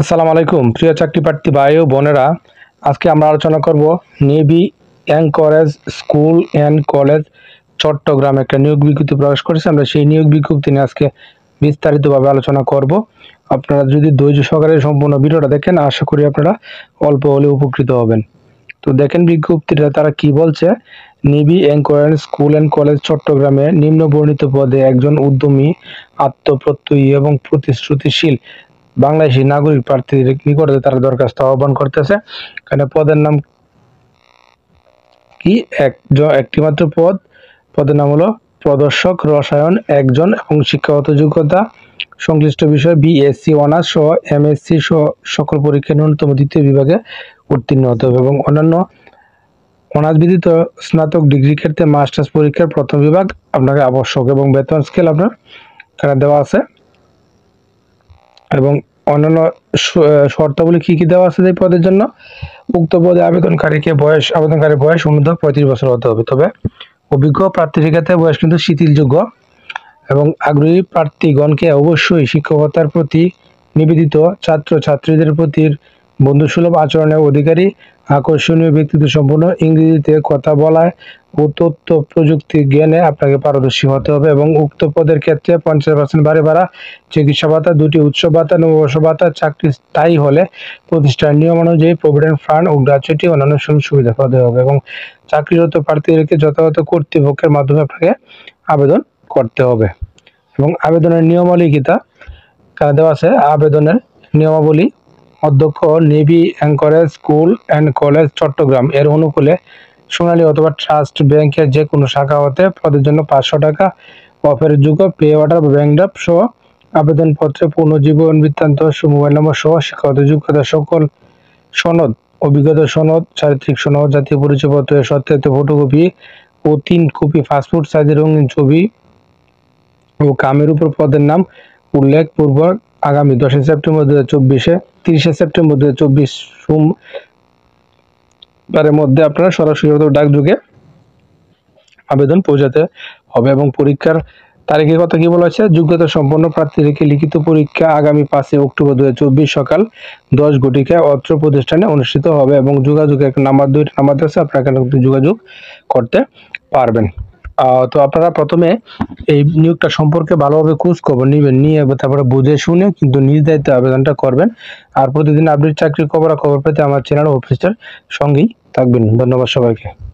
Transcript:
আসসালামু আলাইকুম প্রিয় চাকরি প্রার্থী ভাই ও বোনেরা আজকে আমরা আলোচনা করব navy anchorage school and college Chittagong একটা নিয়োগ বিজ্ঞপ্তি প্রকাশ করেছে আমরা সেই নিয়োগ বিজ্ঞপ্তি নিয়ে আজকে বিস্তারিতভাবে আলোচনা করব আপনারা যদি ধৈর্য সহকারে সম্পূর্ণ ভিডিওটা দেখেন আশা করি আপনারা অল্প হলে উপকৃত হবেন তো দেখেন বিজ্ঞপ্তিটা তারা কি বলছে নিবি অ্যাঙ্করেন স্কুল অ্যান্ড কলেজ চট্টগ্রামে নিম্নবর্ণিত পদে একজন উদ্যমী আত্মপ্রত্যয়ী এবং প্রতিশ্রুতিশীল বাংলাদেশি নাগরিক প্রার্থীদের কি করতে তারা দরখাস্ত আহ্বান করতেছে এখানে পদের নাম কি এক একটি মাত্র পদ পদের নাম হলো প্রদর্শক রসায়ন একজন এবং শিক্ষাগত যোগ্যতা সংশ্লিষ্ট বিষয় বিএসসি অনার্স সহ এমএসসি সহ সকল পরীক্ষায় ন্যূনতম দ্বিতীয় বিভাগে উত্তীর্ণ হতে হবে এবং অন্যান্য অনার্স বিদিত স্নাতক ডিগ্রি ক্ষেত্রে মাস্টার্স পরীক্ষার প্রথম বিভাগ আপনাকে আবশ্যক এবং বেতন স্কেল আপনার এখানে দেওয়া আছে এবং অন্যান্য শর্তাবলী কী কী দেওয়া আছে এই পদের জন্য উক্ত পদে আবেদনকারীকে বয়স আবেদনকারীর বয়স অন্যত পঁয়ত্রিশ বছর হতে হবে তবে অভিজ্ঞ প্রার্থীর ক্ষেত্রে বয়স কিন্তু শিথিলযোগ্য এবং আগ্রহী প্রার্থীগণকে অবশ্যই শিক্ষকতার প্রতি নিবেদিত ছাত্র ছাত্রীদের প্রতি বন্ধুসুলভ আচরণের অধিকারী আকর্ষণীয় ব্যক্তিত্ব সম্পূর্ণ ইংরেজিতে কথা বলায় ও তথ্য প্রযুক্তি জ্ঞানে আপনাকে পারদর্শী হতে হবে এবং উক্ত পদের ক্ষেত্রে পঞ্চাশ পার্সেন্ট ভারে ভাড়া চিকিৎসা ভাতা দুটি উৎস ভাতা নববর্ষ ভাতা চাকরি স্থায়ী হলে প্রতিষ্ঠান নিয়ম অনুযায়ী প্রভিডেন্ট ফান্ড ও গ্রাচুইটি অন্যান্য সুবিধা পাওয়া দেওয়া হবে এবং চাকরিরত প্রার্থীদেরকে যথাযথ কর্তৃপক্ষের মাধ্যমে আপনাকে আবেদন করতে হবে এবং আবেদনের নিয়মাবলী কেন দেওয়া আছে আবেদনের নিয়মাবলী অধ্যক্ষ navy anchorage school and college Chittagong এর অনুকূলে সোনালী অথবা ট্রাস্ট ব্যাংকের যে কোনো শাখা হতে পদের জন্য পাঁচশো টাকা অফের যোগ্য পে অর্ডার বা ব্যাংক সহ আবেদনপত্রে পুনর্জীবন বৃত্তান্ত মোবাইল নম্বর সহ শিক্ষাগত যোগ্যতা সকল সনদ অভিজ্ঞতা সনদ চারিত্রিক সনদ জাতীয় পরিচয়পত্রের সত্যায়িত ফটোকপি ও তিন কপি ফাস্টফুড সাইজের রঙিন ছবি ও কামের উপর পদের নাম উল্লেখপূর্বক আগামী দশই সেপ্টেম্বর দু হাজার চব্বিশে তিরিশে সেপ্টেম্বর দু হাজার চব্বিশ সোমবারের মধ্যে আপনারা সরাসরি ডাক যুগে আবেদন পৌঁছাতে হবে এবং পরীক্ষার তারিখের কথা কি বলা হয়েছে যোগ্যতা সম্পন্ন প্রার্থীদেরকে লিখিত পরীক্ষা আগামী পাঁচই অক্টোবর দু সকাল দশ ঘটিকায় অত্র প্রতিষ্ঠানে অনুষ্ঠিত হবে এবং যোগাযোগের নাম্বার দুইটা নাম্বার আছে আপনারা যোগাযোগ করতে পারবেন তো আপনারা প্রথমে এই নিয়োগটা সম্পর্কে ভালোভাবে খোঁজ খবর নেবেন নিয়ে তারপরে বুঝে শুনে কিন্তু নিজ দায়িত্বে আবেদনটা করবেন আর প্রতিদিন আপডেট চাকরির খবর পেতে আমার চ্যানেল অফিসের সঙ্গেই থাকবেন ধন্যবাদ সবাইকে